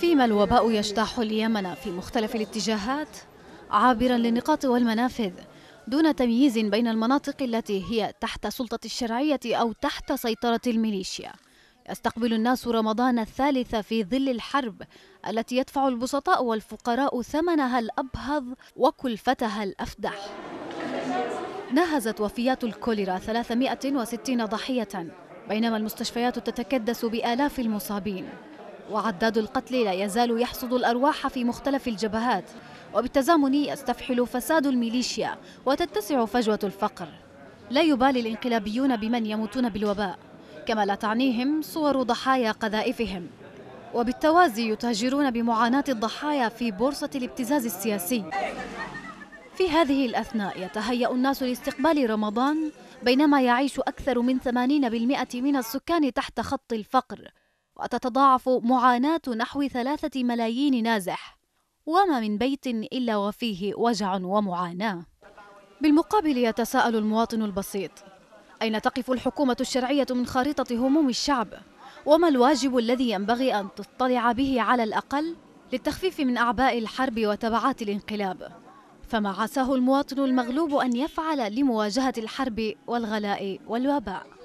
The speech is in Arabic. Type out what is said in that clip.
فيما الوباء يجتاح اليمن في مختلف الاتجاهات عابرا للنقاط والمنافذ دون تمييز بين المناطق التي هي تحت سلطة الشرعية أو تحت سيطرة الميليشيا يستقبل الناس رمضان الثالث في ظل الحرب التي يدفع البسطاء والفقراء ثمنها الأبهض وكلفتها الأفدح نهزت وفيات الكوليرا 360 ضحية بينما المستشفيات تتكدس بآلاف المصابين وعداد القتل لا يزال يحصد الأرواح في مختلف الجبهات وبالتزامن يستفحل فساد الميليشيا وتتسع فجوة الفقر لا يبالي الانقلابيون بمن يموتون بالوباء كما لا تعنيهم صور ضحايا قذائفهم وبالتوازي يتاجرون بمعاناة الضحايا في بورصة الابتزاز السياسي في هذه الأثناء يتهيأ الناس لاستقبال رمضان بينما يعيش أكثر من 80% من السكان تحت خط الفقر وتتضاعف معاناة نحو ثلاثة ملايين نازح وما من بيت إلا وفيه وجع ومعاناة بالمقابل يتساءل المواطن البسيط أين تقف الحكومة الشرعية من خارطة هموم الشعب؟ وما الواجب الذي ينبغي أن تطلع به على الأقل للتخفيف من أعباء الحرب وتبعات الانقلاب فما عساه المواطن المغلوب أن يفعل لمواجهة الحرب والغلاء والوباء